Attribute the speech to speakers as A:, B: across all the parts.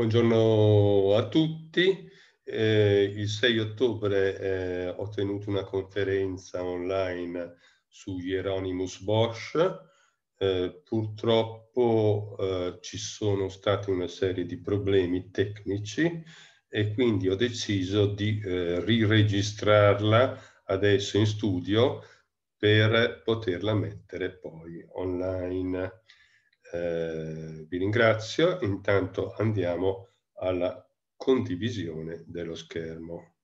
A: Buongiorno a tutti. Eh, il 6 ottobre eh, ho tenuto una conferenza online su Hieronymus Bosch. Eh, purtroppo eh, ci sono stati una serie di problemi tecnici e quindi ho deciso di eh, riregistrarla adesso in studio per poterla mettere poi online. Eh, vi ringrazio, intanto andiamo alla condivisione dello schermo.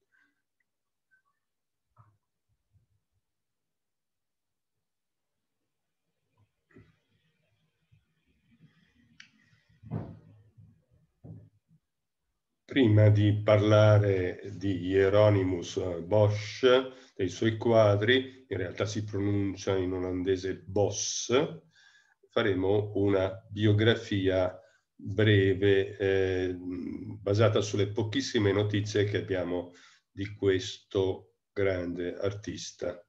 A: prima di parlare di Hieronymus Bosch, dei suoi quadri, in realtà si pronuncia in olandese Boss, faremo una biografia breve eh, basata sulle pochissime notizie che abbiamo di questo grande artista.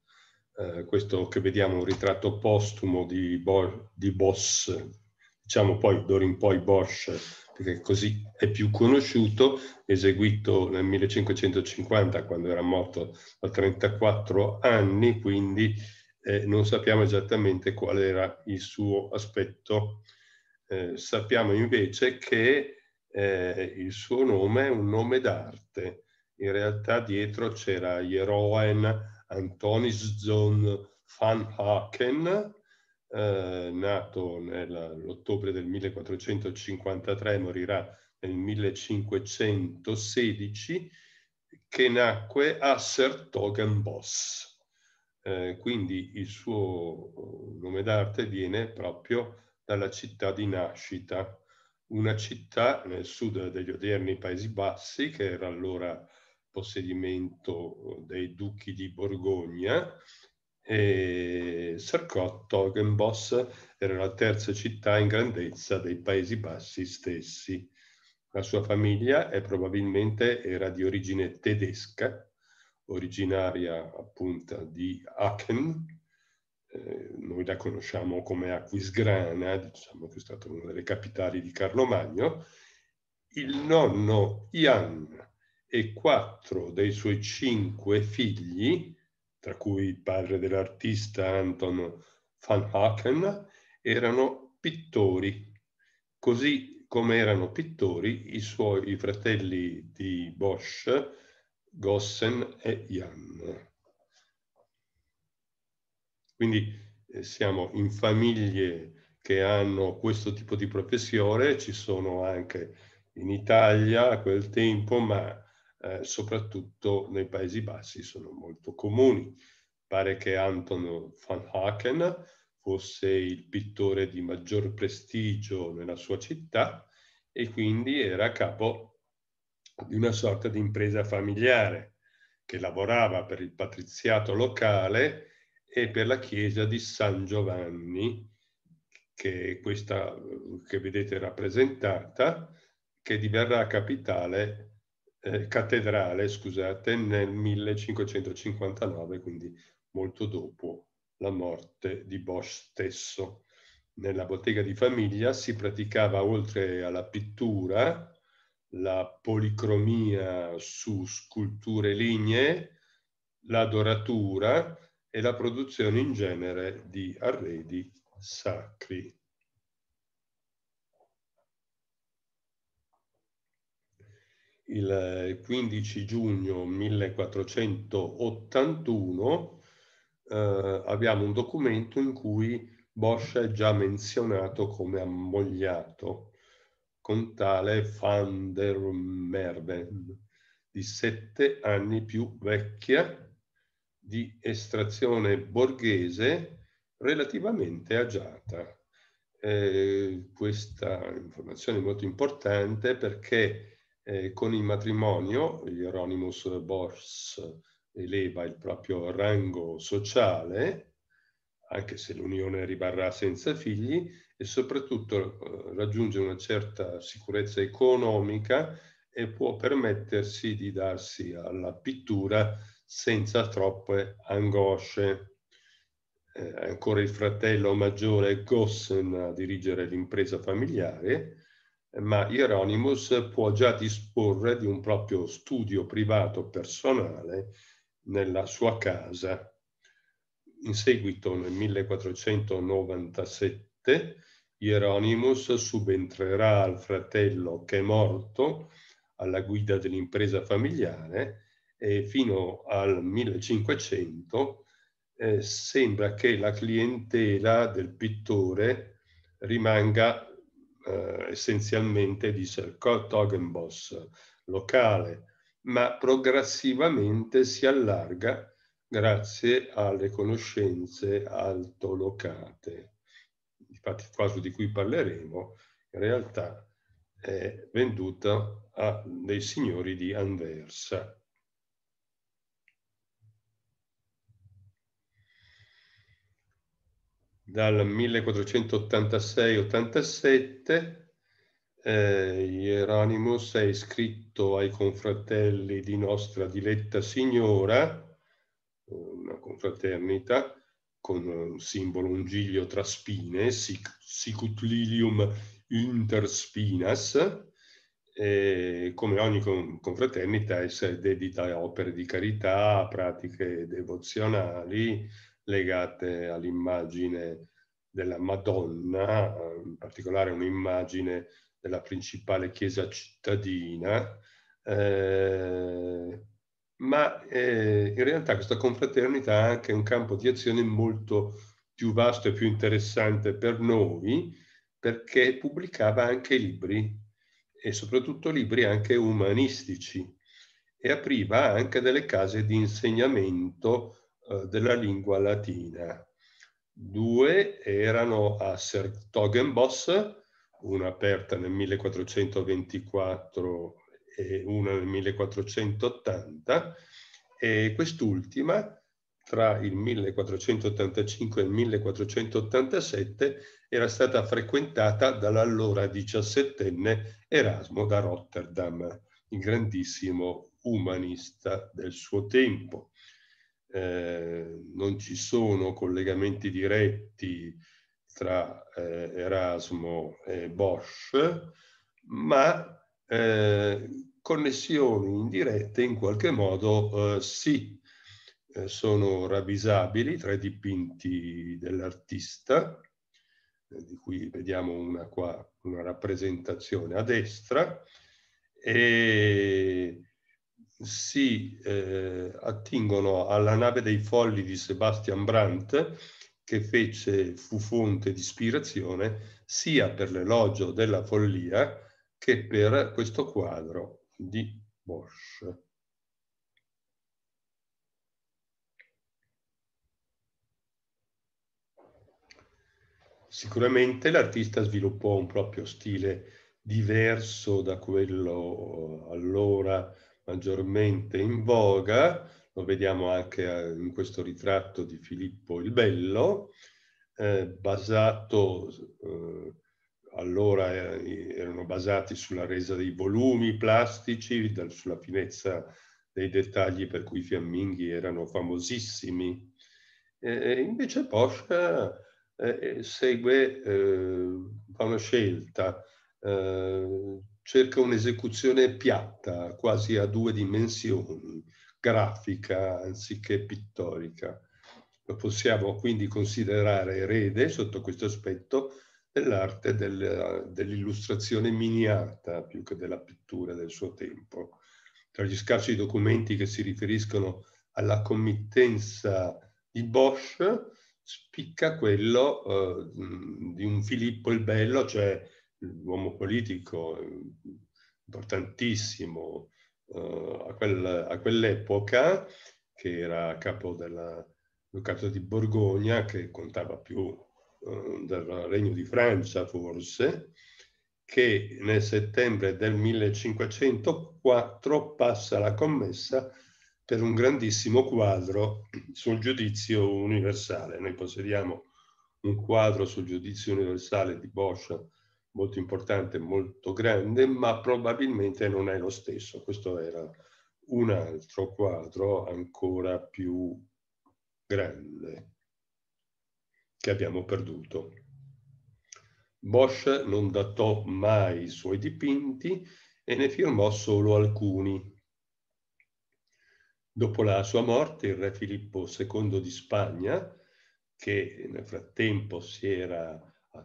A: Eh, questo che vediamo è un ritratto postumo di, Bo di Boss, diciamo poi d'ora in poi Bosch, perché così è più conosciuto, eseguito nel 1550 quando era morto a 34 anni, quindi eh, non sappiamo esattamente qual era il suo aspetto. Eh, sappiamo invece che eh, il suo nome è un nome d'arte. In realtà dietro c'era Jeroen Antonis John van Haken, eh, nato nell'ottobre del 1453, morirà nel 1516, che nacque a Sertogenbosch eh, quindi il suo eh, nome d'arte viene proprio dalla città di nascita, una città nel sud degli odierni Paesi Bassi, che era allora possedimento eh, dei duchi di Borgogna, e Sarkot Togenbos era la terza città in grandezza dei Paesi Bassi stessi. La sua famiglia è probabilmente era di origine tedesca originaria appunto di Aachen, eh, noi la conosciamo come Aquisgrana, diciamo che è stata una delle capitali di Carlo Magno, il nonno Jan e quattro dei suoi cinque figli, tra cui il padre dell'artista Anton van Haken, erano pittori, così come erano pittori i suoi i fratelli di Bosch, Gossen e Jan. Quindi eh, siamo in famiglie che hanno questo tipo di professione, ci sono anche in Italia a quel tempo, ma eh, soprattutto nei Paesi Bassi sono molto comuni. Pare che Anton van Haken fosse il pittore di maggior prestigio nella sua città e quindi era capo di una sorta di impresa familiare che lavorava per il patriziato locale e per la chiesa di San Giovanni, che, è questa, che vedete rappresentata, che diverrà capitale, eh, cattedrale scusate, nel 1559, quindi molto dopo la morte di Bosch stesso. Nella bottega di famiglia si praticava, oltre alla pittura, la policromia su sculture lignee, la doratura e la produzione in genere di arredi sacri. Il 15 eh, giugno 1481 eh, abbiamo un documento in cui Bosch è già menzionato come ammogliato con tale van der Merven, di sette anni più vecchia, di estrazione borghese, relativamente agiata. Eh, questa informazione è molto importante perché eh, con il matrimonio Hieronymus Bors eleva il proprio rango sociale, anche se l'unione rimarrà senza figli, e soprattutto eh, raggiunge una certa sicurezza economica e può permettersi di darsi alla pittura senza troppe angosce. Eh, ancora il fratello maggiore Gossen a dirigere l'impresa familiare, ma Hieronymus può già disporre di un proprio studio privato personale nella sua casa. In seguito, nel 1497, Hieronymus subentrerà al fratello che è morto alla guida dell'impresa familiare e fino al 1500 eh, sembra che la clientela del pittore rimanga eh, essenzialmente di Sir Kurt locale, ma progressivamente si allarga grazie alle conoscenze altolocate infatti il caso di cui parleremo, in realtà è venduta a dei signori di Anversa. Dal 1486-87 eh, Hieronymus è iscritto ai confratelli di Nostra Diletta Signora, una confraternita, con simbolo un giglio tra spine, sicut lilium interspinas, e come ogni confraternita essa è dedita a opere di carità, a pratiche devozionali legate all'immagine della Madonna, in particolare un'immagine della principale chiesa cittadina, eh, ma eh, in realtà questa confraternita ha anche un campo di azione molto più vasto e più interessante per noi, perché pubblicava anche libri, e soprattutto libri anche umanistici, e apriva anche delle case di insegnamento eh, della lingua latina. Due erano a Sertogenbos, una aperta nel 1424 e una nel 1480 e quest'ultima tra il 1485 e il 1487 era stata frequentata dall'allora diciassettenne Erasmo da Rotterdam, il grandissimo umanista del suo tempo. Eh, non ci sono collegamenti diretti tra eh, Erasmo e Bosch, ma eh, connessioni indirette in qualche modo eh, sì, eh, sono ravvisabili tra i dipinti dell'artista, eh, di cui vediamo una, qua, una rappresentazione a destra, e si eh, attingono alla nave dei folli di Sebastian Brandt, che fece, fu fonte di ispirazione sia per l'elogio della follia, che per questo quadro di Bosch. Sicuramente l'artista sviluppò un proprio stile diverso da quello eh, allora maggiormente in voga, lo vediamo anche eh, in questo ritratto di Filippo il Bello, eh, basato eh, allora eh, erano basati sulla resa dei volumi plastici, sulla finezza dei dettagli per cui i fiamminghi erano famosissimi. E invece Porsche eh, eh, segue, fa una scelta, cerca un'esecuzione piatta, quasi a due dimensioni, grafica anziché pittorica. Lo possiamo quindi considerare erede sotto questo aspetto dell'arte dell'illustrazione miniata più che della pittura del suo tempo. Tra gli scarsi documenti che si riferiscono alla committenza di Bosch spicca quello eh, di un Filippo il Bello, cioè l'uomo politico importantissimo eh, a, quel, a quell'epoca, che era capo del Ducato di Borgogna, che contava più eh, del Regno di Francia forse, che nel settembre del 1504 passa la commessa per un grandissimo quadro sul giudizio universale. Noi possediamo un quadro sul giudizio universale di Bosch molto importante, molto grande, ma probabilmente non è lo stesso. Questo era un altro quadro ancora più grande che abbiamo perduto. Bosch non datò mai i suoi dipinti e ne firmò solo alcuni. Dopo la sua morte, il re Filippo II di Spagna, che nel frattempo si era,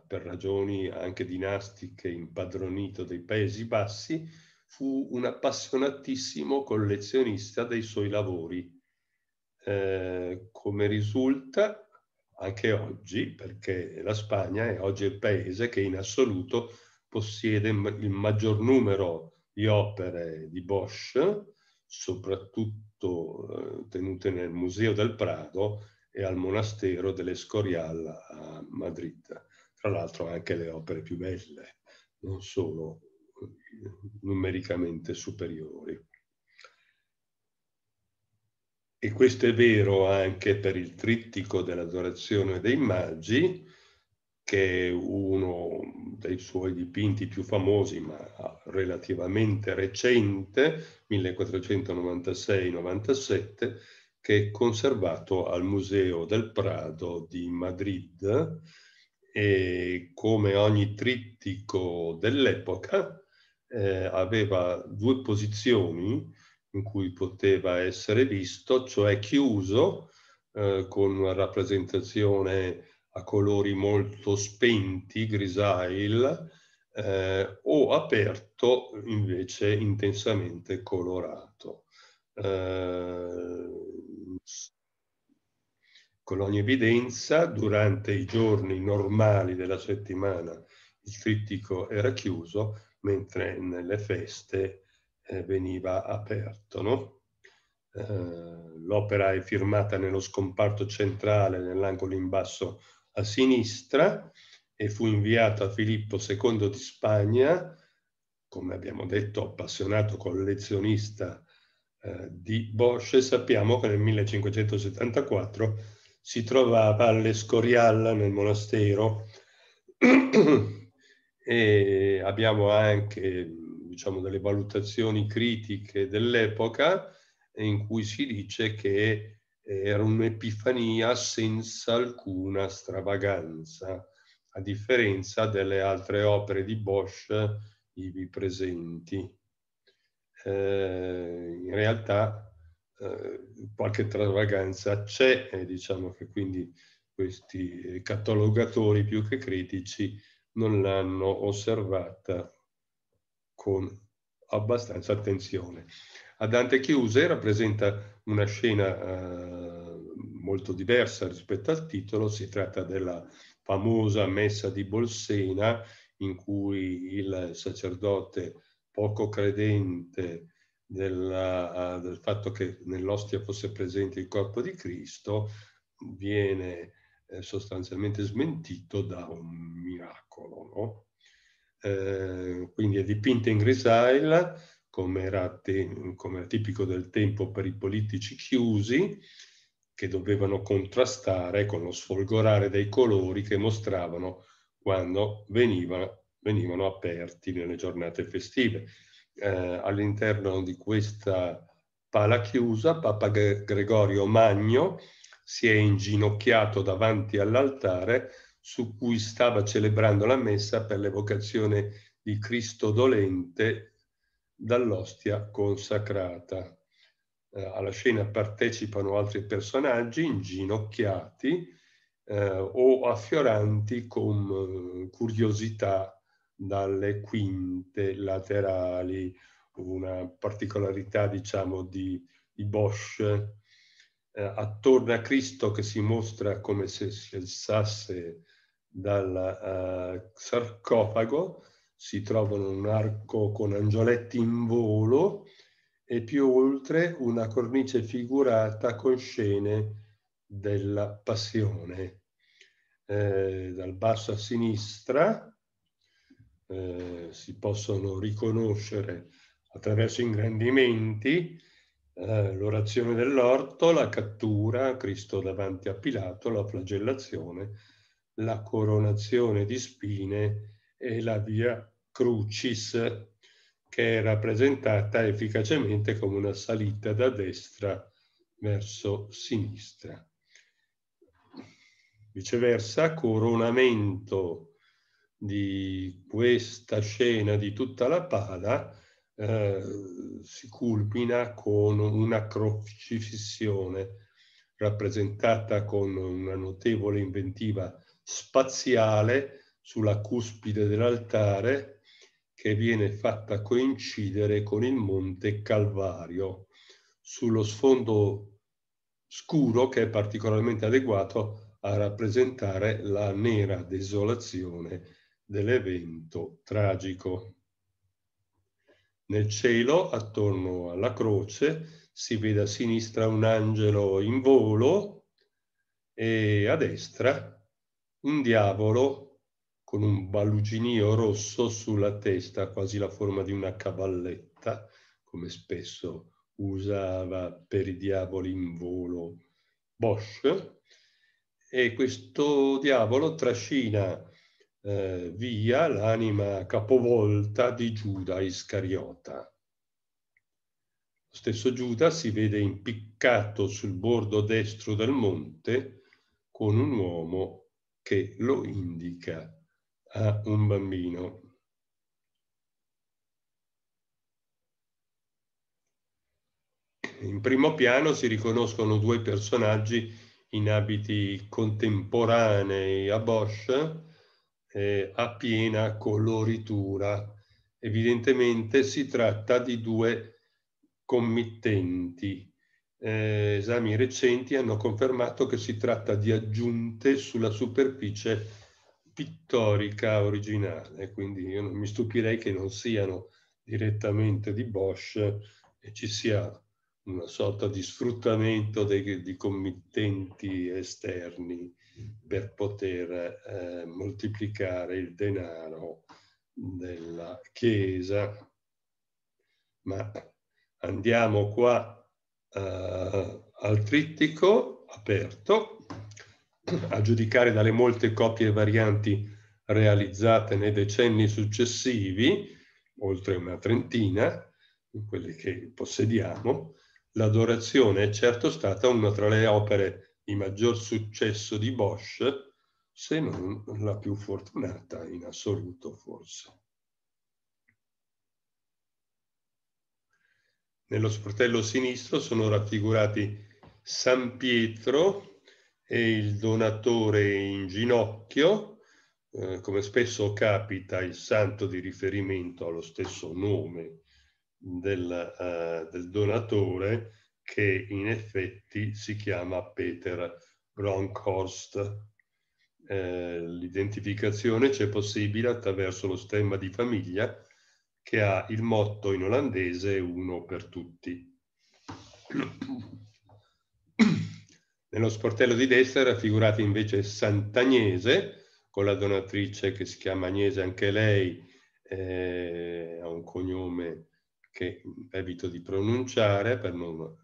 A: per ragioni anche dinastiche, impadronito dei Paesi Bassi, fu un appassionatissimo collezionista dei suoi lavori. Eh, come risulta, anche oggi, perché la Spagna è oggi il paese che in assoluto possiede il maggior numero di opere di Bosch, soprattutto eh, tenute nel Museo del Prado e al Monastero dell'Escorial a Madrid. Tra l'altro anche le opere più belle, non solo eh, numericamente superiori e questo è vero anche per il trittico dell'adorazione dei Maggi, che è uno dei suoi dipinti più famosi, ma relativamente recente, 1496-97, che è conservato al Museo del Prado di Madrid e come ogni trittico dell'epoca eh, aveva due posizioni, in cui poteva essere visto, cioè chiuso eh, con una rappresentazione a colori molto spenti, grisail, eh, o aperto invece intensamente colorato. Eh, con ogni evidenza, durante i giorni normali della settimana il trittico era chiuso, mentre nelle feste eh, veniva aperto. No? Eh, l'opera è firmata nello scomparto centrale, nell'angolo in basso a sinistra, e fu inviata a Filippo II di Spagna, come abbiamo detto, appassionato collezionista eh, di Bosch, e sappiamo che nel 1574 si trovava all'Escorial nel monastero e abbiamo anche diciamo, delle valutazioni critiche dell'epoca in cui si dice che eh, era un'epifania senza alcuna stravaganza, a differenza delle altre opere di Bosch ivi presenti. Eh, in realtà eh, qualche stravaganza c'è e diciamo che quindi questi catalogatori più che critici non l'hanno osservata con abbastanza attenzione. A Dante Chiuse rappresenta una scena eh, molto diversa rispetto al titolo, si tratta della famosa messa di Bolsena in cui il sacerdote poco credente della, eh, del fatto che nell'ostia fosse presente il corpo di Cristo viene eh, sostanzialmente smentito da un miracolo. No? Ehm, quindi è dipinta in grisaila, come era, te, come era tipico del tempo per i politici chiusi, che dovevano contrastare con lo sfolgorare dei colori che mostravano quando veniva, venivano aperti nelle giornate festive. Eh, all'interno di questa pala chiusa, Papa Gregorio Magno si è inginocchiato davanti all'altare su cui stava celebrando la messa per l'evocazione di Cristo dolente dall'ostia consacrata. Eh, alla scena partecipano altri personaggi inginocchiati eh, o affioranti con eh, curiosità dalle quinte laterali, una particolarità diciamo di, di Bosch, eh, attorno a Cristo che si mostra come se si alzasse dal uh, sarcofago si trovano un arco con angioletti in volo e più oltre una cornice figurata con scene della passione. Eh, dal basso a sinistra eh, si possono riconoscere attraverso ingrandimenti eh, l'orazione dell'orto, la cattura, Cristo davanti a Pilato, la flagellazione, la coronazione di spine e la via crucis, che è rappresentata efficacemente come una salita da destra verso sinistra. Viceversa, coronamento di questa scena di tutta la pala eh, si culmina con una crocifissione rappresentata con una notevole inventiva spaziale sulla cuspide dell'altare che viene fatta coincidere con il monte Calvario sullo sfondo scuro che è particolarmente adeguato a rappresentare la nera desolazione dell'evento tragico. Nel cielo, attorno alla croce, si vede a sinistra un angelo in volo e a destra un diavolo con un baluginio rosso sulla testa, quasi la forma di una cavalletta, come spesso usava per i diavoli in volo Bosch, e questo diavolo trascina eh, via l'anima capovolta di Giuda Iscariota. Lo stesso Giuda si vede impiccato sul bordo destro del monte con un uomo che lo indica a un bambino. In primo piano si riconoscono due personaggi in abiti contemporanei a Bosch, eh, a piena coloritura. Evidentemente si tratta di due committenti eh, esami recenti hanno confermato che si tratta di aggiunte sulla superficie pittorica originale, quindi io non mi stupirei che non siano direttamente di Bosch e ci sia una sorta di sfruttamento dei, di committenti esterni per poter eh, moltiplicare il denaro della Chiesa. Ma andiamo qua eh, al trittico aperto, a giudicare dalle molte copie e varianti realizzate nei decenni successivi, oltre una trentina, quelle che possediamo, l'adorazione è certo stata una tra le opere di maggior successo di Bosch, se non la più fortunata in assoluto forse. Nello sportello sinistro sono raffigurati San Pietro e il donatore in ginocchio, eh, come spesso capita il santo di riferimento ha lo stesso nome del, uh, del donatore che in effetti si chiama Peter Bronkhorst. Eh, l'identificazione c'è possibile attraverso lo stemma di famiglia che ha il motto in olandese uno per tutti. Nello sportello di destra è raffigurata invece Sant'Agnese, con la donatrice che si chiama Agnese anche lei, eh, ha un cognome che evito di pronunciare per non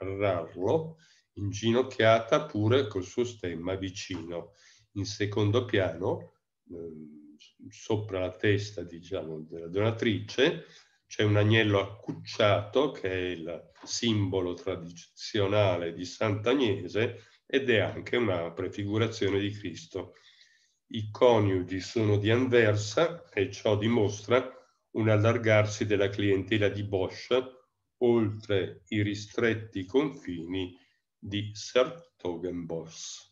A: errarlo, inginocchiata pure col suo stemma vicino. In secondo piano, eh, sopra la testa diciamo, della donatrice, c'è un agnello accucciato che è il simbolo tradizionale di Sant'Agnese ed è anche una prefigurazione di Cristo. I coniugi sono di Anversa e ciò dimostra un allargarsi della clientela di Bosch oltre i ristretti confini di Sertogenbosch.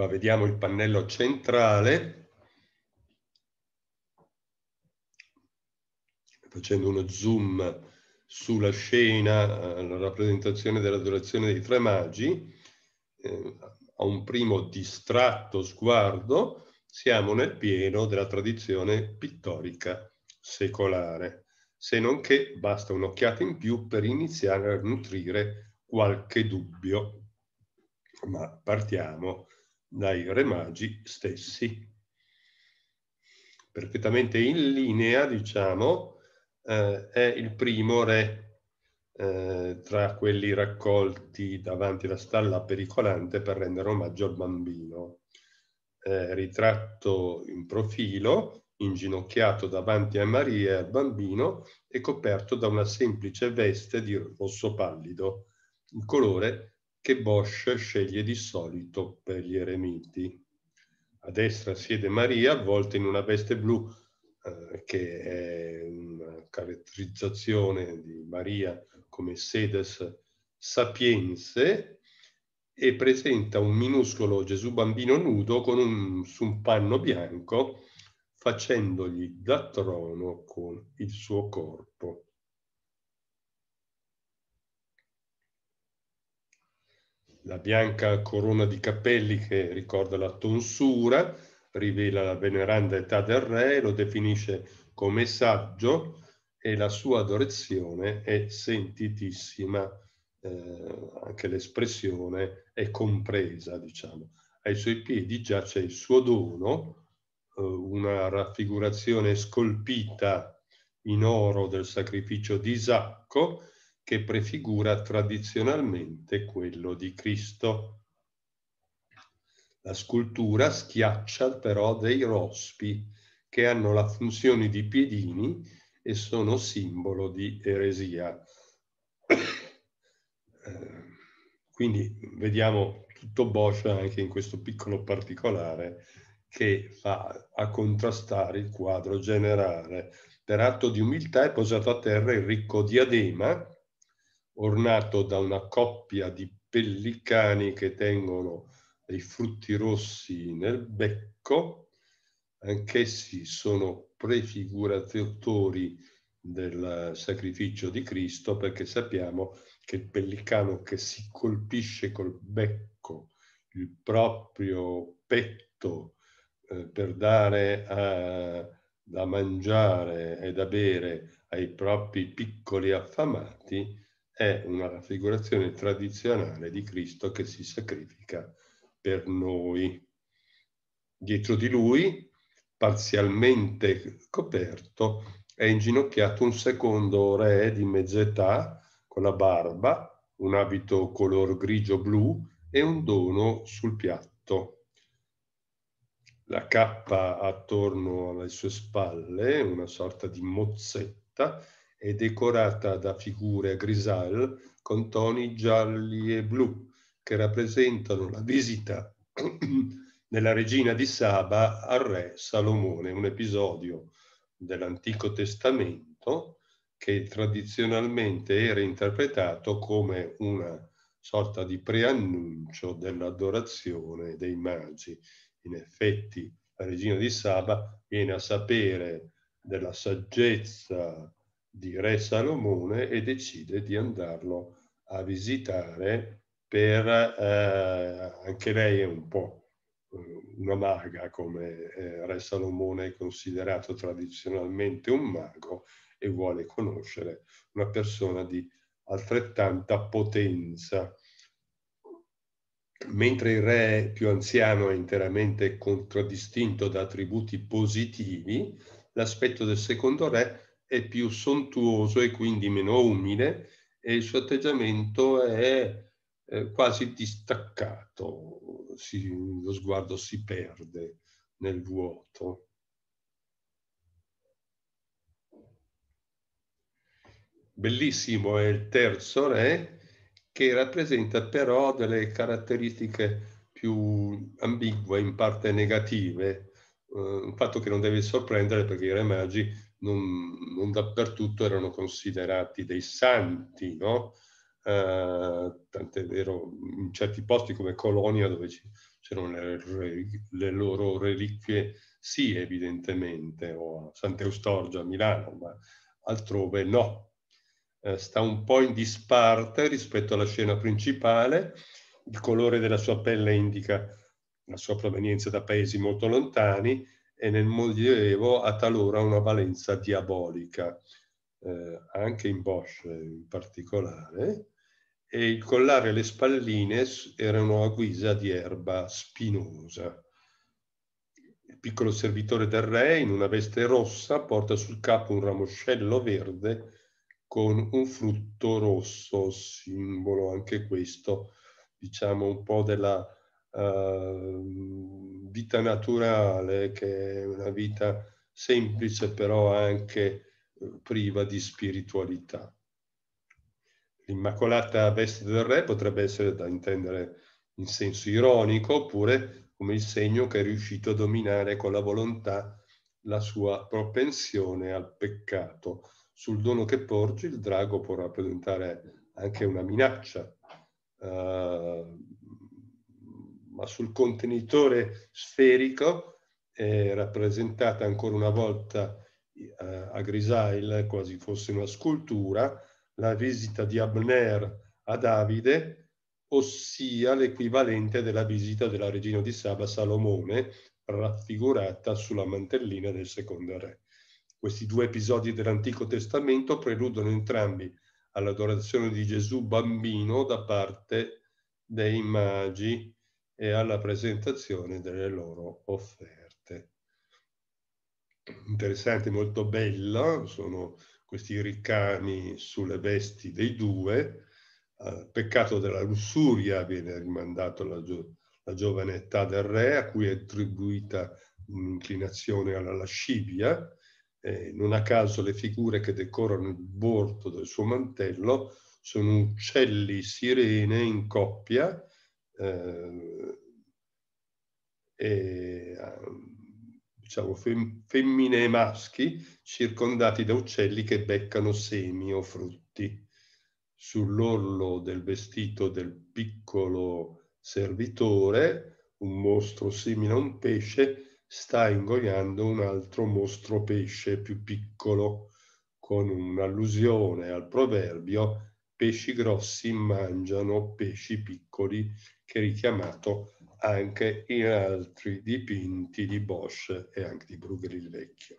A: Qua vediamo il pannello centrale. Facendo uno zoom sulla scena, eh, la rappresentazione della adorazione dei tre magi, eh, a un primo distratto sguardo, siamo nel pieno della tradizione pittorica secolare, se non che basta un'occhiata in più per iniziare a nutrire qualche dubbio. Ma partiamo dai Re Magi stessi. Perfettamente in linea, diciamo, eh, è il primo re eh, tra quelli raccolti davanti alla stalla pericolante per rendere omaggio al bambino. Eh, ritratto in profilo, inginocchiato davanti a Maria e al bambino e coperto da una semplice veste di rosso pallido, il colore che Bosch sceglie di solito per gli eremiti. A destra siede Maria, avvolta in una veste blu, eh, che è una caratterizzazione di Maria come sedes sapiense, e presenta un minuscolo Gesù bambino nudo con un, su un panno bianco, facendogli da trono con il suo corpo. la bianca corona di capelli che ricorda la tonsura, rivela la veneranda età del re, lo definisce come saggio e la sua adorazione è sentitissima, eh, anche l'espressione è compresa, diciamo. Ai suoi piedi giace il suo dono, eh, una raffigurazione scolpita in oro del sacrificio di Isacco, che prefigura tradizionalmente quello di Cristo. La scultura schiaccia però dei rospi che hanno la funzione di piedini e sono simbolo di eresia. Eh, quindi vediamo tutto Boscia anche in questo piccolo particolare che va a contrastare il quadro generale. Per atto di umiltà è posato a terra il ricco diadema ornato da una coppia di pellicani che tengono dei frutti rossi nel becco, anch'essi sono prefiguratori del sacrificio di Cristo perché sappiamo che il pellicano che si colpisce col becco il proprio petto eh, per dare a, da mangiare e da bere ai propri piccoli affamati è una raffigurazione tradizionale di Cristo che si sacrifica per noi. Dietro di lui, parzialmente coperto, è inginocchiato un secondo re di mezz'età con la barba, un abito color grigio-blu e un dono sul piatto. La cappa attorno alle sue spalle, una sorta di mozzetta, è decorata da figure grisaille con toni gialli e blu che rappresentano la visita della regina di Saba al re Salomone, un episodio dell'Antico Testamento che tradizionalmente era interpretato come una sorta di preannuncio dell'adorazione dei magi. In effetti la regina di Saba viene a sapere della saggezza di Re Salomone e decide di andarlo a visitare per, eh, anche lei è un po' eh, una maga come eh, Re Salomone è considerato tradizionalmente un mago e vuole conoscere una persona di altrettanta potenza. Mentre il re più anziano è interamente contraddistinto da attributi positivi, l'aspetto del secondo re è più sontuoso e quindi meno umile e il suo atteggiamento è eh, quasi distaccato, si, lo sguardo si perde nel vuoto. Bellissimo è il terzo re che rappresenta però delle caratteristiche più ambigue, in parte negative, eh, un fatto che non deve sorprendere perché i re magi non, non dappertutto erano considerati dei santi, no? Eh, tant'è vero, in certi posti come Colonia, dove c'erano le, le loro reliquie, sì, evidentemente, o a Sant'Eustorgio a Milano, ma altrove no. Eh, sta un po' in disparte rispetto alla scena principale, il colore della sua pelle indica la sua provenienza da paesi molto lontani, e nel Medioevo ha talora una valenza diabolica, eh, anche in Bosch in particolare, e il collare e le spalline erano a guisa di erba spinosa. Il piccolo servitore del re, in una veste rossa, porta sul capo un ramoscello verde con un frutto rosso, simbolo anche questo, diciamo un po' della Ehm, vita naturale, che è una vita semplice però anche eh, priva di spiritualità. L'immacolata veste del re potrebbe essere da intendere in senso ironico oppure come il segno che è riuscito a dominare con la volontà la sua propensione al peccato. Sul dono che porgi il drago può rappresentare anche una minaccia. Uh, ma sul contenitore sferico è eh, rappresentata ancora una volta eh, a Grisaille, quasi fosse una scultura, la visita di Abner a Davide, ossia l'equivalente della visita della regina di Saba Salomone, raffigurata sulla mantellina del secondo re. Questi due episodi dell'Antico Testamento preludono entrambi all'adorazione di Gesù bambino da parte dei magi e alla presentazione delle loro offerte. Interessante, molto bella, sono questi ricami sulle vesti dei due, al peccato della lussuria viene rimandato la, gio la giovane età del re a cui è attribuita un'inclinazione alla lascivia, eh, non a caso le figure che decorano il bordo del suo mantello sono uccelli sirene in coppia eh, e, eh, diciamo, fem femmine e maschi circondati da uccelli che beccano semi o frutti. Sull'orlo del vestito del piccolo servitore, un mostro simile a un pesce sta ingoiando un altro mostro pesce più piccolo, con un'allusione al proverbio pesci grossi mangiano pesci piccoli, che è richiamato anche in altri dipinti di Bosch e anche di Bruegel il Vecchio.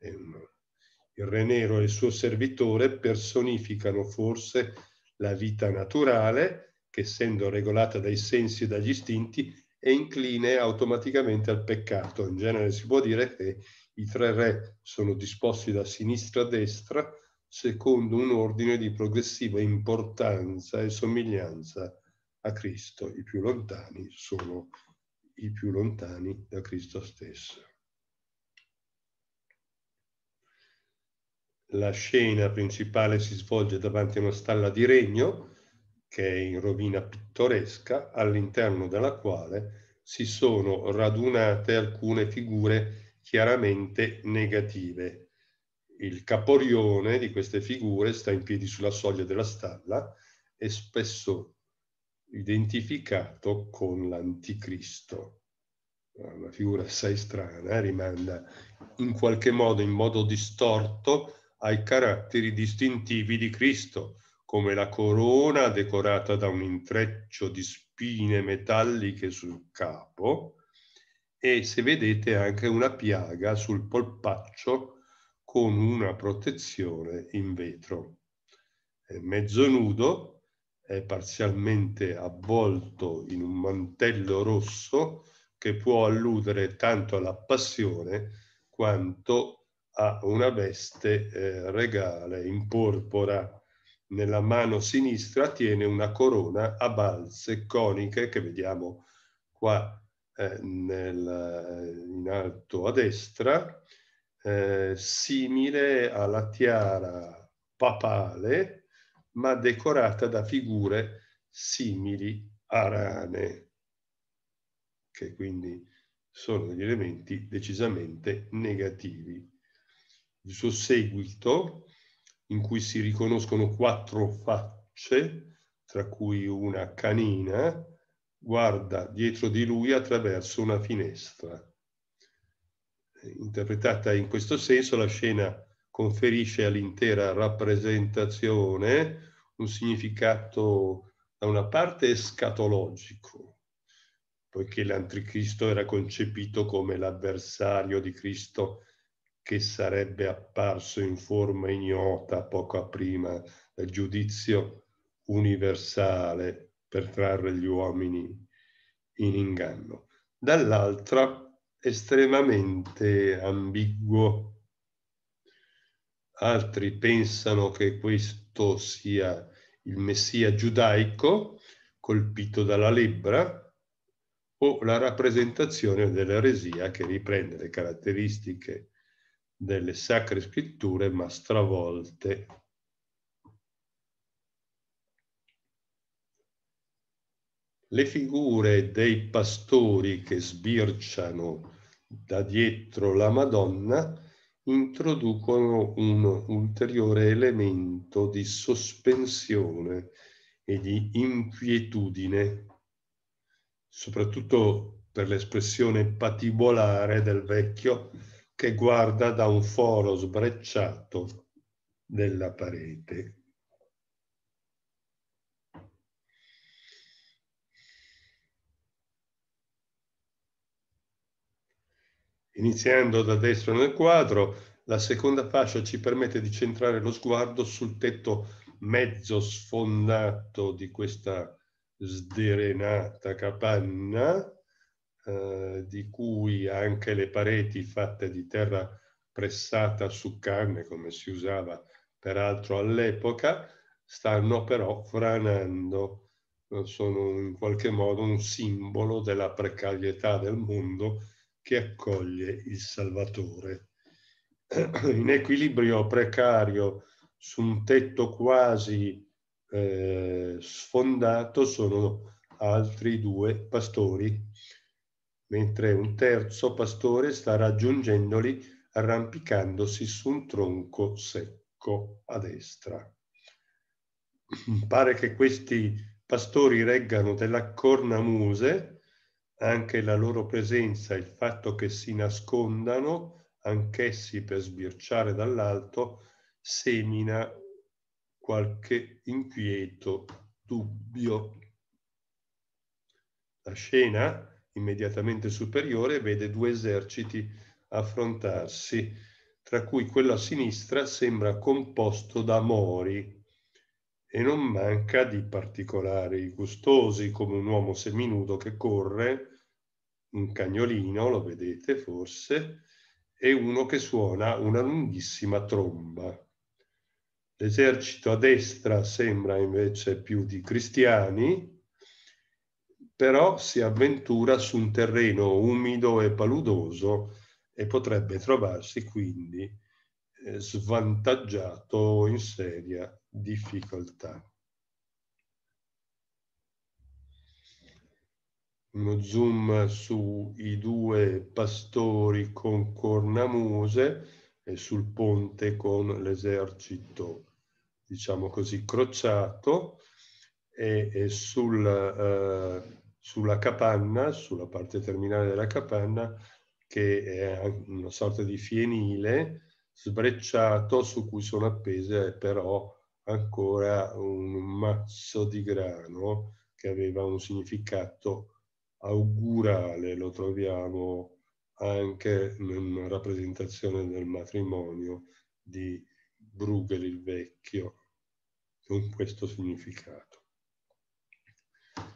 A: Il re nero e il suo servitore personificano forse la vita naturale, che essendo regolata dai sensi e dagli istinti, è incline automaticamente al peccato. In genere si può dire che i tre re sono disposti da sinistra a destra, secondo un ordine di progressiva importanza e somiglianza a Cristo. I più lontani sono i più lontani da Cristo stesso. La scena principale si svolge davanti a una stalla di regno che è in rovina pittoresca, all'interno della quale si sono radunate alcune figure chiaramente negative, il caporione di queste figure sta in piedi sulla soglia della stalla e spesso identificato con l'anticristo. Una figura assai strana, eh, rimanda in qualche modo, in modo distorto, ai caratteri distintivi di Cristo, come la corona decorata da un intreccio di spine metalliche sul capo e, se vedete, anche una piaga sul polpaccio con una protezione in vetro. È mezzo nudo, è parzialmente avvolto in un mantello rosso che può alludere tanto alla passione quanto a una veste eh, regale in porpora. Nella mano sinistra tiene una corona a balze coniche che vediamo qua eh, nel, in alto a destra eh, simile alla tiara papale, ma decorata da figure simili a rane, che quindi sono degli elementi decisamente negativi. Il suo seguito, in cui si riconoscono quattro facce, tra cui una canina, guarda dietro di lui attraverso una finestra. Eh, interpretata in questo senso, la scena conferisce all'intera rappresentazione un significato da una parte scatologico, poiché l'anticristo era concepito come l'avversario di Cristo che sarebbe apparso in forma ignota poco prima del giudizio universale per trarre gli uomini in inganno. Dall'altra estremamente ambiguo. Altri pensano che questo sia il messia giudaico colpito dalla lebbra o la rappresentazione dell'eresia che riprende le caratteristiche delle sacre scritture ma stravolte. Le figure dei pastori che sbirciano da dietro la Madonna introducono un ulteriore elemento di sospensione e di inquietudine, soprattutto per l'espressione patibolare del vecchio che guarda da un foro sbrecciato della parete. Iniziando da destra nel quadro, la seconda fascia ci permette di centrare lo sguardo sul tetto mezzo sfondato di questa sderenata capanna, eh, di cui anche le pareti fatte di terra pressata su canne, come si usava peraltro all'epoca, stanno però franando, eh, sono in qualche modo un simbolo della precarietà del mondo che accoglie il Salvatore. In equilibrio precario su un tetto quasi eh, sfondato sono altri due pastori, mentre un terzo pastore sta raggiungendoli arrampicandosi su un tronco secco a destra. Pare che questi pastori reggano della cornamuse, anche la loro presenza, il fatto che si nascondano anch'essi per sbirciare dall'alto, semina qualche inquieto dubbio. La scena immediatamente superiore vede due eserciti affrontarsi, tra cui quello a sinistra sembra composto da mori, e non manca di particolari gustosi, come un uomo seminudo che corre, un cagnolino, lo vedete forse, e uno che suona una lunghissima tromba. L'esercito a destra sembra invece più di cristiani, però si avventura su un terreno umido e paludoso e potrebbe trovarsi quindi eh, svantaggiato in seria difficoltà. Uno zoom sui due pastori con cornamuse e sul ponte con l'esercito, diciamo così, crociato e, e sul, eh, sulla capanna, sulla parte terminale della capanna, che è una sorta di fienile sbrecciato su cui sono appese però ancora un mazzo di grano che aveva un significato augurale, lo troviamo anche nella rappresentazione del matrimonio di Bruegel il Vecchio, con questo significato.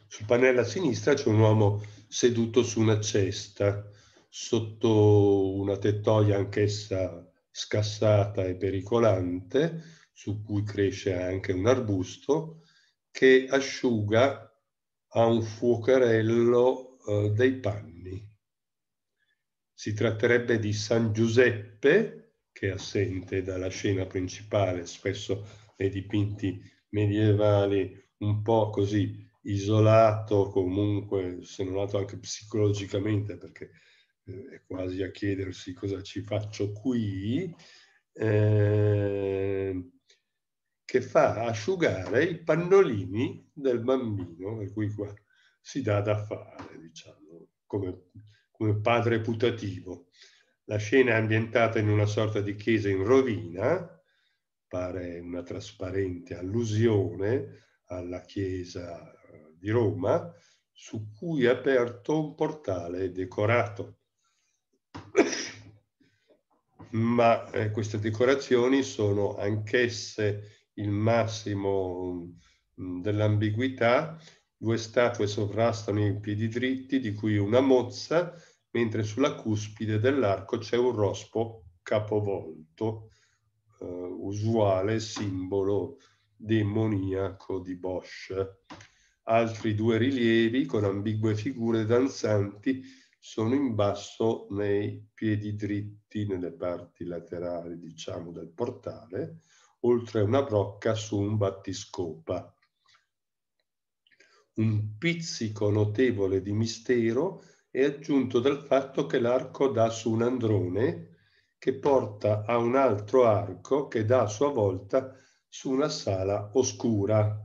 A: Sul pannello a sinistra c'è un uomo seduto su una cesta, sotto una tettoia anch'essa scassata e pericolante, su cui cresce anche un arbusto, che asciuga a un fuocherello eh, dei panni. Si tratterebbe di San Giuseppe, che è assente dalla scena principale, spesso nei dipinti medievali, un po' così isolato comunque, se non altro anche psicologicamente, perché eh, è quasi a chiedersi cosa ci faccio qui. Eh, che fa asciugare i pannolini del bambino, per cui qua si dà da fare, diciamo, come, come padre putativo. La scena è ambientata in una sorta di chiesa in rovina, pare una trasparente allusione alla chiesa eh, di Roma, su cui è aperto un portale decorato. Ma eh, queste decorazioni sono anch'esse il massimo mm, dell'ambiguità, due statue sovrastano i piedi dritti, di cui una mozza, mentre sulla cuspide dell'arco c'è un rospo capovolto, eh, usuale simbolo demoniaco di Bosch. Altri due rilievi con ambigue figure danzanti sono in basso nei piedi dritti, nelle parti laterali, diciamo, del portale, oltre a una brocca su un battiscopa. Un pizzico notevole di mistero è aggiunto dal fatto che l'arco dà su un androne che porta a un altro arco che dà a sua volta su una sala oscura.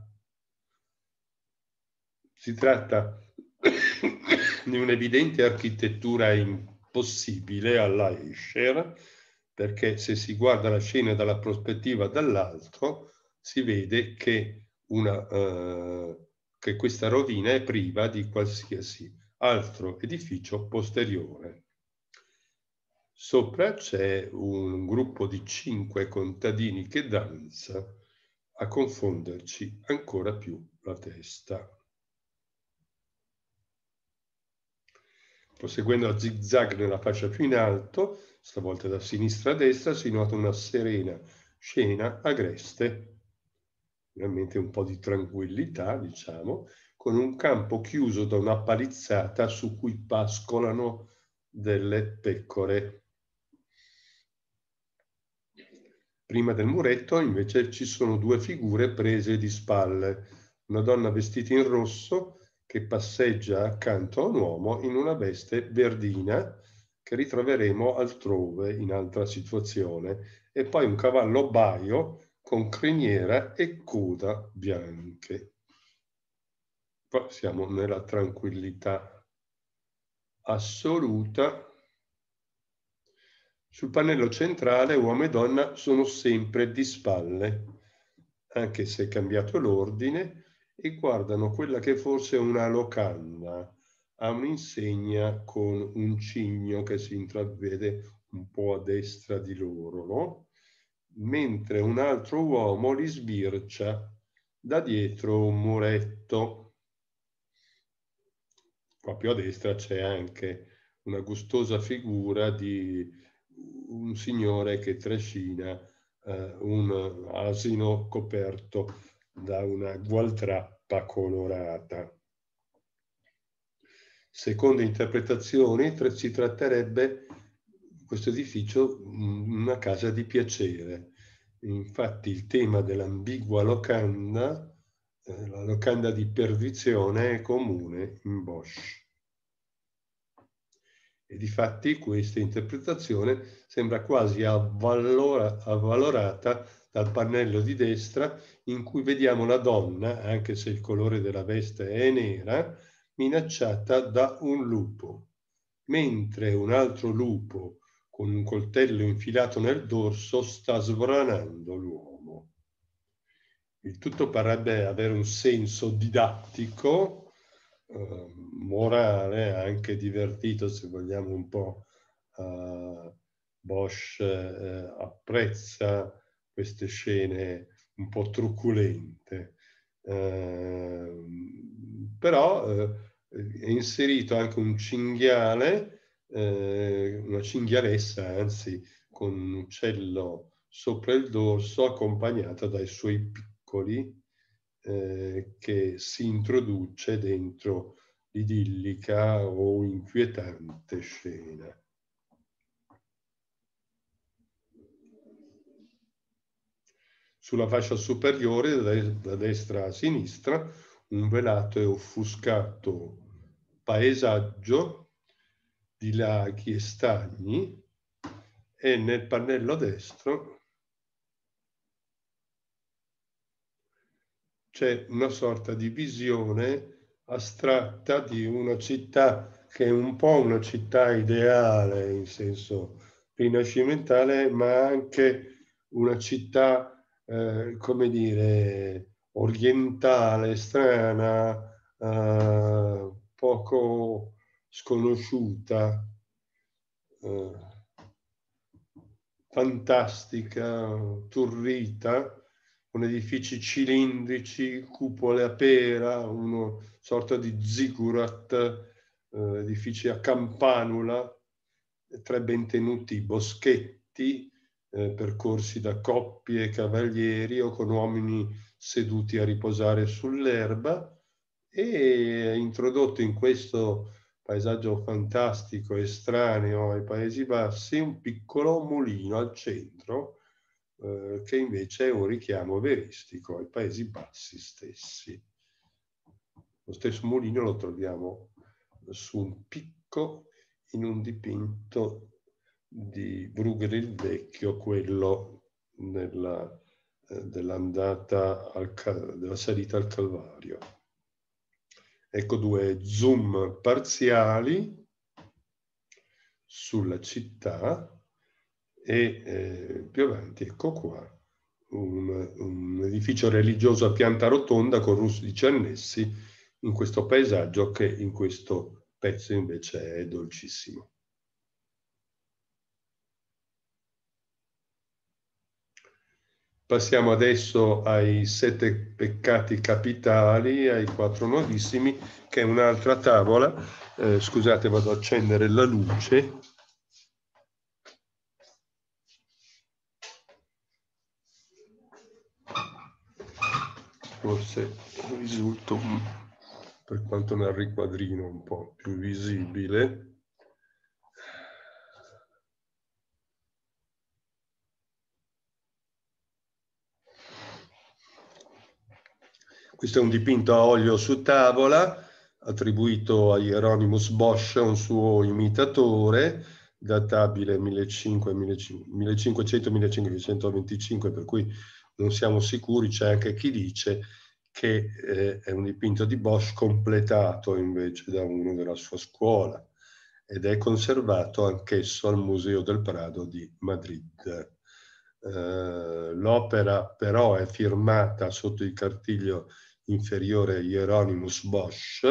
A: Si tratta di un'evidente architettura impossibile alla Escher, perché se si guarda la scena dalla prospettiva dall'alto si vede che, una, eh, che questa rovina è priva di qualsiasi altro edificio posteriore. Sopra c'è un gruppo di cinque contadini che danza a confonderci ancora più la testa. Proseguendo a zigzag nella fascia più in alto, stavolta da sinistra a destra, si nota una serena scena agreste, veramente un po' di tranquillità, diciamo, con un campo chiuso da una palizzata su cui pascolano delle pecore. Prima del muretto invece ci sono due figure prese di spalle, una donna vestita in rosso che passeggia accanto a un uomo in una veste verdina che ritroveremo altrove in altra situazione, e poi un cavallo baio con criniera e coda bianche. Poi siamo nella tranquillità assoluta. Sul pannello centrale uomo e donna sono sempre di spalle, anche se è cambiato l'ordine, e guardano quella che forse è una locanda ha un'insegna con un cigno che si intravede un po' a destra di loro, no? mentre un altro uomo li sbircia da dietro un muretto. Qua più a destra c'è anche una gustosa figura di un signore che trascina eh, un asino coperto da una gualtrappa colorata secondo interpretazioni tra, si tratterebbe questo edificio mm, una casa di piacere. Infatti il tema dell'ambigua locanda, eh, la locanda di perdizione, è comune in Bosch. E difatti questa interpretazione sembra quasi avvalora, avvalorata dal pannello di destra in cui vediamo la donna, anche se il colore della veste è nera, minacciata da un lupo, mentre un altro lupo con un coltello infilato nel dorso sta sbranando l'uomo. Il tutto parrebbe avere un senso didattico, eh, morale, anche divertito se vogliamo un po'. Eh, Bosch eh, apprezza queste scene un po' truculente. Eh, però eh, eh, è inserito anche un cinghiale, eh, una cinghialessa, anzi, con un uccello sopra il dorso accompagnata dai suoi piccoli eh, che si introduce dentro l'idillica o inquietante scena. Sulla fascia superiore, da destra a sinistra, un velato e offuscato paesaggio di laghi e stagni e nel pannello destro c'è una sorta di visione astratta di una città che è un po' una città ideale in senso rinascimentale, ma anche una città, eh, come dire, orientale, strana, eh, poco sconosciuta, eh, fantastica, turrita, con edifici cilindrici, cupole a pera, una sorta di ziggurat, eh, edifici a campanula, tre ben tenuti boschetti eh, percorsi da coppie, cavalieri o con uomini seduti a riposare sull'erba e introdotto in questo paesaggio fantastico, estraneo ai Paesi Bassi, un piccolo mulino al centro eh, che invece è un richiamo veristico ai Paesi Bassi stessi. Lo stesso mulino lo troviamo su un picco in un dipinto di Brugger il Vecchio, quello nella eh, dell'andata della salita al Calvario. Ecco due zoom parziali sulla città e eh, più avanti, ecco qua, un, un, edificio religioso a pianta rotonda con rustici annessi in questo paesaggio che in questo pezzo invece è dolcissimo. Passiamo adesso ai sette peccati capitali, ai quattro nuovissimi, che è un'altra tavola. Eh, scusate, vado ad accendere la luce. Forse risulto, per quanto nel riquadrino, un po' più visibile. Questo è un dipinto a olio su tavola attribuito a Hieronymus Bosch, un suo imitatore, databile 1500-1525, per cui non siamo sicuri, c'è anche chi dice che eh, è un dipinto di Bosch completato invece da uno della sua scuola ed è conservato anch'esso al Museo del Prado di Madrid. Eh, l'opera però è firmata sotto il cartiglio inferiore Hieronymus Bosch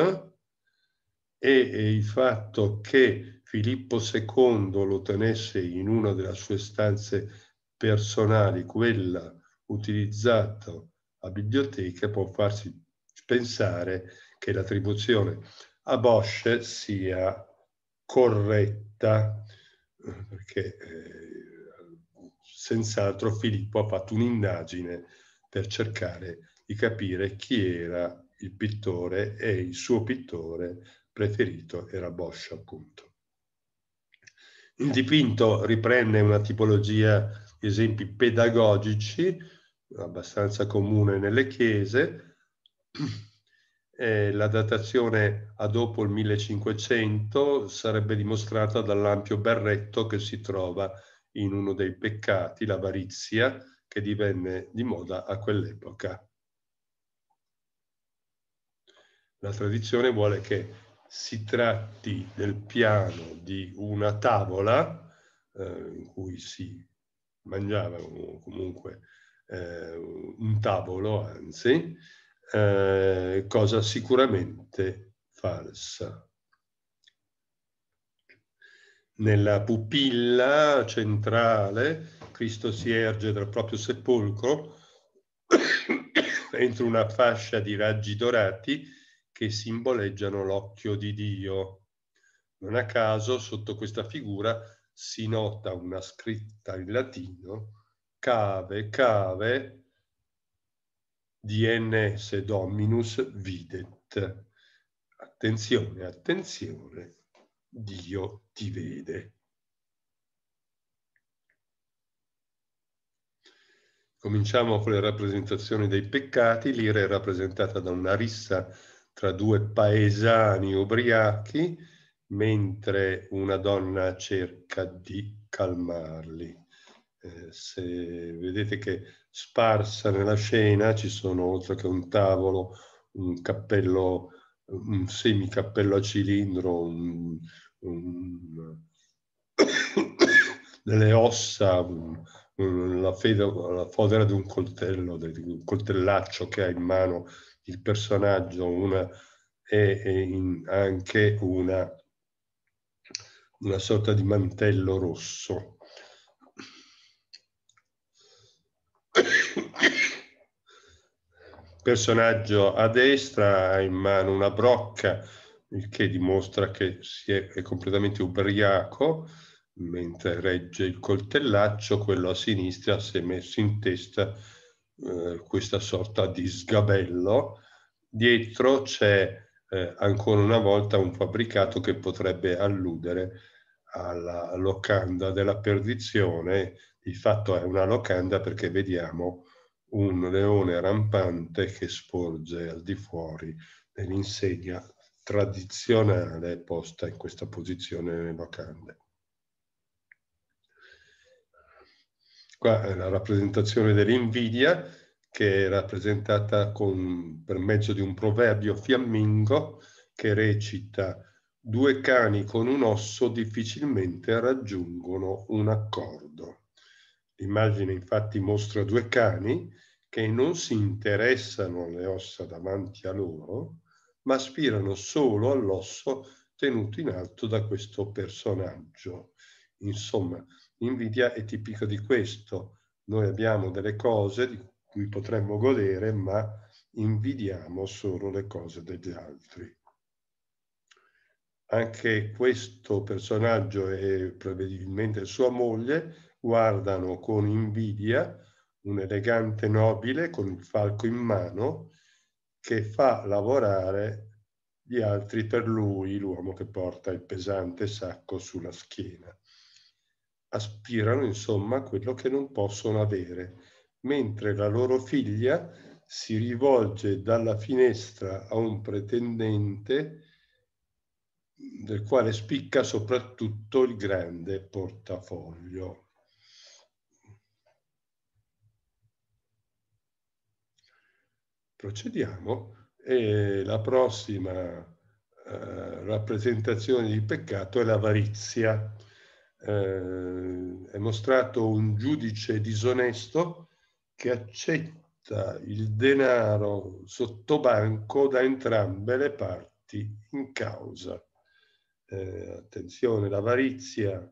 A: e il fatto che Filippo II lo tenesse in una delle sue stanze personali, quella utilizzata a biblioteca, può farsi pensare che l'attribuzione a Bosch sia corretta, perché eh, senz'altro Filippo ha fatto un'indagine per cercare di capire chi era il pittore e il suo pittore preferito era Bosch, appunto. Il certo. dipinto riprende una tipologia di esempi pedagogici, abbastanza comune nelle chiese. Eh, la datazione a dopo il 1500 sarebbe dimostrata dall'ampio berretto che si trova in uno dei peccati, l'avarizia, che divenne di moda a quell'epoca. La tradizione vuole che si tratti del piano di una tavola eh, in cui si mangiava comunque eh, un tavolo, anzi, eh, cosa sicuramente falsa. Nella pupilla centrale Cristo si erge dal proprio sepolcro entro una fascia di raggi dorati che simboleggiano l'occhio di Dio. Non a caso sotto questa figura si nota una scritta in latino cave cave DNS Dominus videt. Attenzione, attenzione, Dio ti vede. Cominciamo con le rappresentazioni dei peccati. L'ira è rappresentata da una rissa tra due paesani ubriachi, mentre una donna cerca di calmarli. Eh, se vedete che sparsa nella scena ci sono, oltre che un tavolo, un cappello, un semicappello a cilindro, un, un, delle ossa, un, la, federa, la fodera di un coltello, di un coltellaccio che ha in mano il personaggio una, è, è in, anche una, una sorta di mantello rosso. Personaggio a destra ha in mano una brocca, il che dimostra che è, è completamente ubriaco, mentre regge il coltellaccio, quello a sinistra si è messo in testa eh, questa sorta di sgabello, dietro c'è eh, ancora una volta un fabbricato che potrebbe alludere alla locanda della perdizione. Di fatto è una locanda perché vediamo un leone rampante che sporge al di fuori dell'insegna tradizionale posta in questa posizione nelle locande. Qua è la rappresentazione dell'invidia che è rappresentata con, per mezzo di un proverbio fiammingo che recita due cani con un osso difficilmente raggiungono un accordo. L'immagine infatti mostra due cani che non si interessano alle ossa davanti a loro, ma aspirano solo all'osso tenuto in alto da questo personaggio. Insomma, Nvidia è tipico di questo. Noi abbiamo delle cose di cui potremmo godere, ma invidiamo solo le cose degli altri. Anche questo personaggio e probabilmente sua moglie guardano con invidia un elegante nobile con il falco in mano che fa lavorare gli altri per lui, l'uomo che porta il pesante sacco sulla schiena aspirano insomma a quello che non possono avere, mentre la loro figlia si rivolge dalla finestra a un pretendente del quale spicca soprattutto il grande portafoglio. Procediamo e la prossima eh, rappresentazione di peccato è l'avarizia eh, è mostrato un giudice disonesto che accetta il denaro sottobanco da entrambe le parti in causa. Eh, attenzione, l'avarizia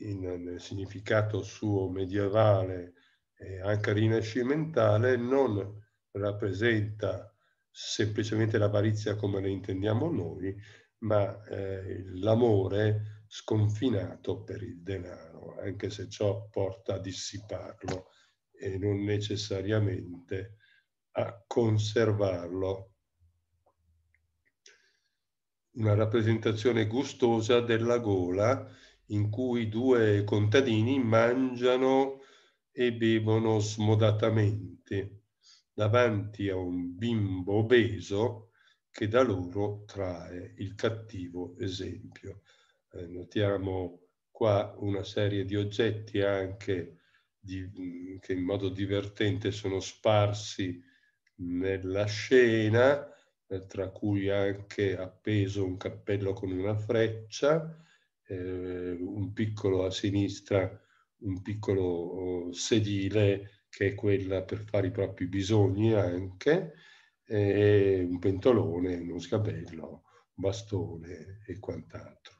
A: in, nel significato suo medievale e anche rinascimentale non rappresenta semplicemente l'avarizia come la intendiamo noi, ma eh, l'amore sconfinato per il denaro, anche se ciò porta a dissiparlo e non necessariamente a conservarlo. Una rappresentazione gustosa della gola in cui due contadini mangiano e bevono smodatamente davanti a un bimbo obeso che da loro trae il cattivo esempio. Eh, notiamo qua una serie di oggetti anche di, mm, che in modo divertente sono sparsi nella scena, eh, tra cui anche appeso un cappello con una freccia, eh, un piccolo a sinistra, un piccolo oh, sedile che è quella per fare i propri bisogni anche, e un pentolone, uno sgabello, un bastone e quant'altro.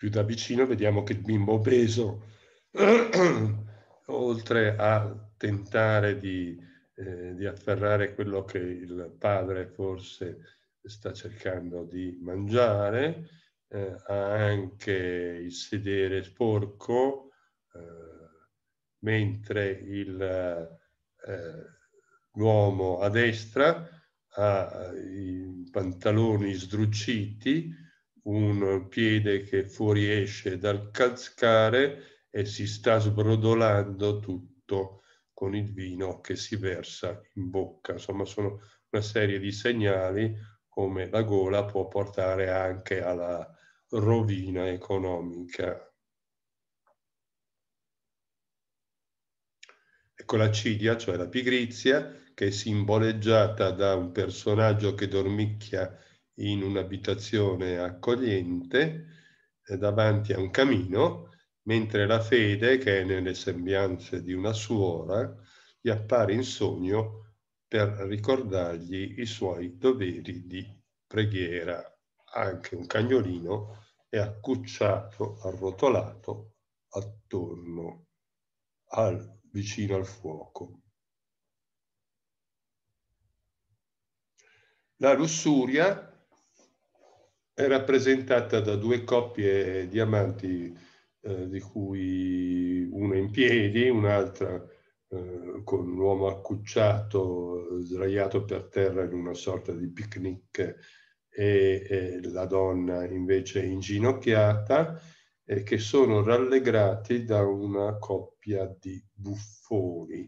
A: più da vicino vediamo che il bimbo obeso, oltre a tentare di, eh, di, afferrare quello che il padre forse sta cercando di mangiare, eh, ha anche il sedere sporco, eh, mentre il, eh, l'uomo a destra ha eh, i pantaloni sdruciti, un piede che fuoriesce dal calcare e si sta sbrodolando tutto con il vino che si versa in bocca. Insomma, sono una serie di segnali come la gola può portare anche alla rovina economica. Ecco la cidia, cioè la pigrizia, che è simboleggiata da un personaggio che dormicchia in un'abitazione accogliente eh, davanti a un camino, mentre la fede, che è nelle sembianze di una suora, gli appare in sogno per ricordargli i suoi doveri di preghiera. Anche un cagnolino è accucciato, arrotolato attorno al, vicino al fuoco. La lussuria è rappresentata da due coppie di amanti, eh, di cui una in piedi, un'altra eh, con uomo accucciato, sdraiato per terra in una sorta di picnic e, e la donna invece inginocchiata, e eh, che sono rallegrati da una coppia di buffoni,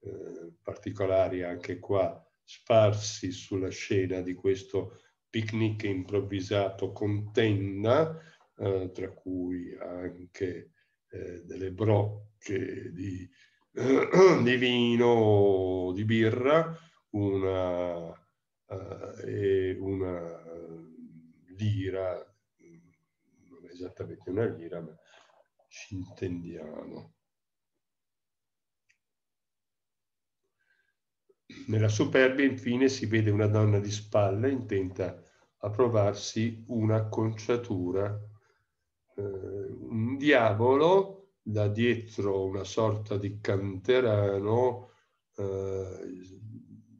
A: eh, particolari anche qua, sparsi sulla scena di questo picnic improvvisato con tenda, eh, tra cui anche eh, delle brocche di, di vino o di birra, una, eh, una eh, lira, mm, non esattamente una lira, ma ci intendiamo. Nella superbia infine si vede una donna di spalle intenta a provarsi un'acconciatura, eh, un diavolo da dietro una sorta di canterano eh,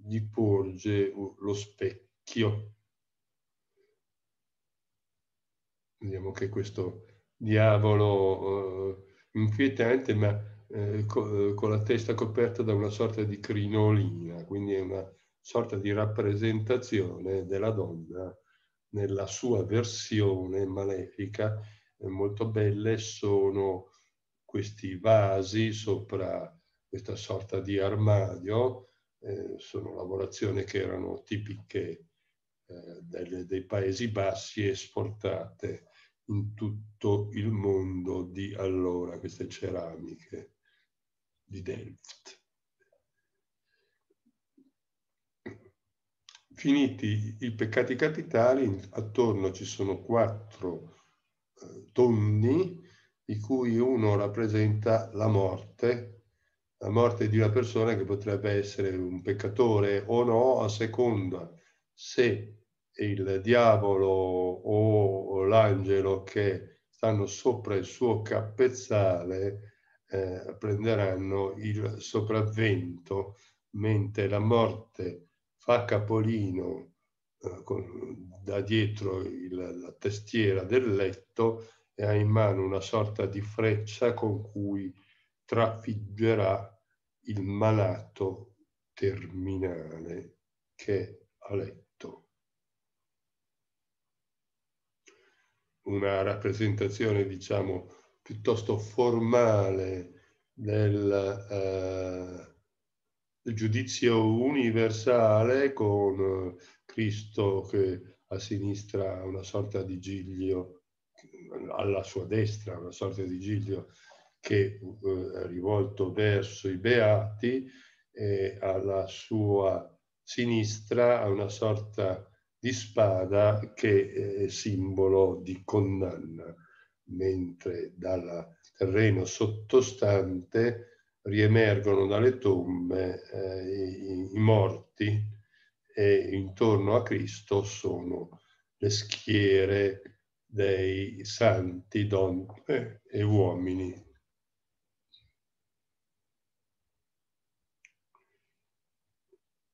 A: gli porge lo specchio. Vediamo che questo diavolo eh, inquietante, ma eh, co eh, con la testa coperta da una sorta di crinolina, quindi è una sorta di rappresentazione della donna nella sua versione malefica eh, molto belle sono questi vasi sopra questa sorta di armadio, eh, sono lavorazioni che erano tipiche eh, delle, dei Paesi Bassi esportate in tutto il mondo di allora, queste ceramiche di Delft. finiti i peccati capitali, attorno ci sono quattro eh, tonni, di cui uno rappresenta la morte, la morte di una persona che potrebbe essere un peccatore o no, a seconda se il diavolo o l'angelo che stanno sopra il suo capezzale eh, prenderanno il sopravvento, mentre la morte fa capolino eh, con, da dietro il, la tastiera del letto e ha in mano una sorta di freccia con cui trafiggerà il malato terminale che ha letto. Una rappresentazione, diciamo, piuttosto formale del... Eh, il giudizio universale con eh, Cristo che a sinistra ha una sorta di giglio, alla sua destra una sorta di giglio che eh, è rivolto verso i beati e alla sua sinistra ha una sorta di spada che è simbolo di condanna, mentre dal terreno sottostante riemergono dalle tombe eh, i, i, morti e intorno a Cristo sono le schiere dei santi, donne eh, e uomini.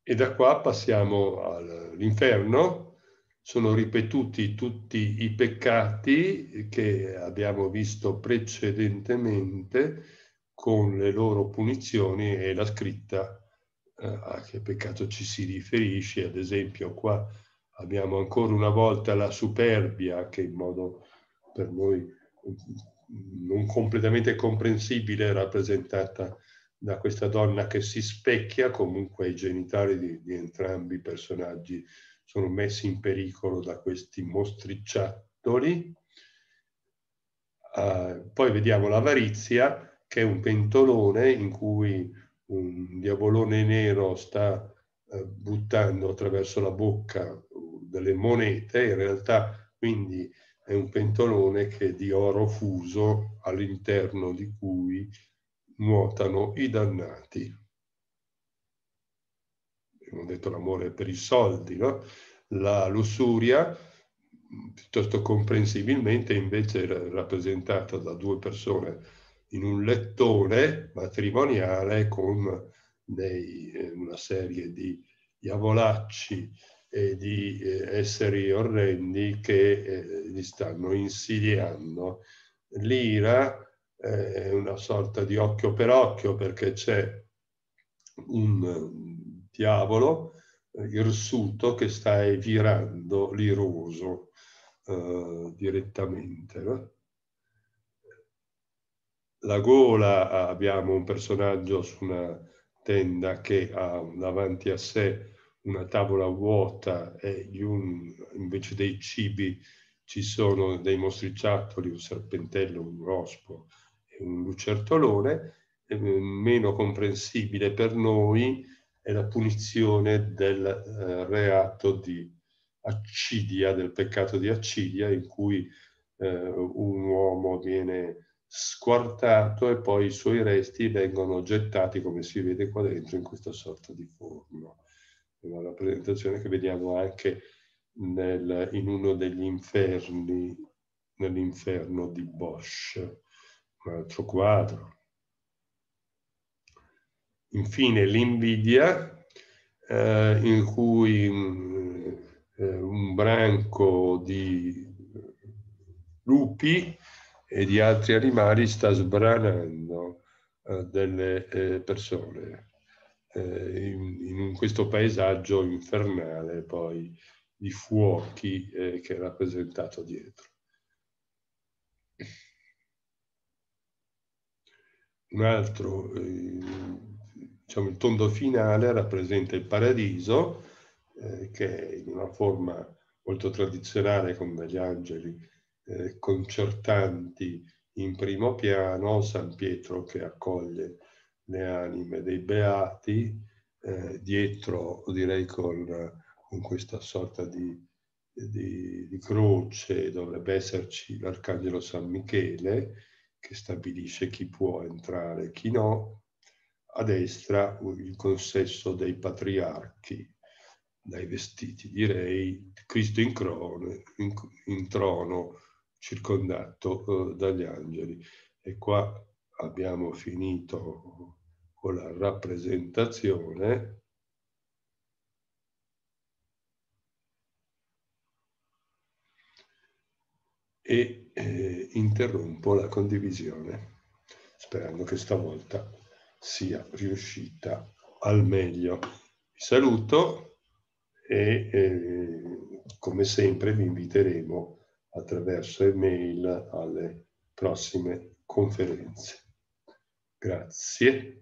A: E da qua passiamo all'inferno, sono ripetuti tutti i peccati che abbiamo visto precedentemente, con le loro punizioni e la scritta eh, a che peccato ci si riferisce. Ad esempio qua abbiamo ancora una volta la superbia che in modo per noi non completamente comprensibile è rappresentata da questa donna che si specchia, comunque i genitali di, di entrambi i personaggi sono messi in pericolo da questi mostricciattoli. Uh, ah, poi vediamo l'avarizia, che è un pentolone in cui un diavolone nero sta eh, buttando attraverso la bocca delle monete, in realtà quindi è un pentolone che è di oro fuso all'interno di cui nuotano i dannati. Abbiamo detto l'amore per i soldi, no? La lussuria, piuttosto comprensibilmente, invece è rappresentata da due persone in un lettone matrimoniale con dei, eh, una serie di diavolacci e di eh, esseri orrendi che eh, gli stanno insidiando. L'ira è una sorta di occhio per occhio perché c'è un diavolo irsuto che sta evirando l'iroso eh, direttamente. No? la gola abbiamo un personaggio su una tenda che ha davanti a sé una tavola vuota e un, invece dei cibi ci sono dei mostriciattoli, un serpentello, un rospo e un lucertolone, e eh, meno comprensibile per noi è la punizione del eh, reato di accidia, del peccato di accidia, in cui eh, un uomo viene squartato e poi i suoi resti vengono gettati, come si vede qua dentro, in questa sorta di forno. È una rappresentazione che vediamo anche nel, in uno degli inferni, nell'inferno di Bosch, un altro quadro. Infine l'invidia, eh, in cui mh, eh, un branco di lupi e di altri animali sta sbranando eh, delle eh, persone eh, in, questo paesaggio infernale poi di fuochi che è rappresentato dietro. Un altro, diciamo, il tondo finale rappresenta il paradiso, che è in una forma molto tradizionale con degli angeli eh, concertanti in primo piano, San Pietro che accoglie le anime dei beati, eh, dietro direi con, con, questa sorta di, di, di croce dovrebbe esserci l'Arcangelo San Michele che stabilisce chi può entrare e chi no, a destra il consesso dei patriarchi, dai vestiti direi, Cristo in, crone, in, in trono circondato eh, dagli angeli. E qua abbiamo finito con la rappresentazione. e eh, interrompo la condivisione, sperando che stavolta sia riuscita al meglio. Vi saluto e eh, come sempre vi inviteremo a attraverso email alle prossime conferenze. Grazie.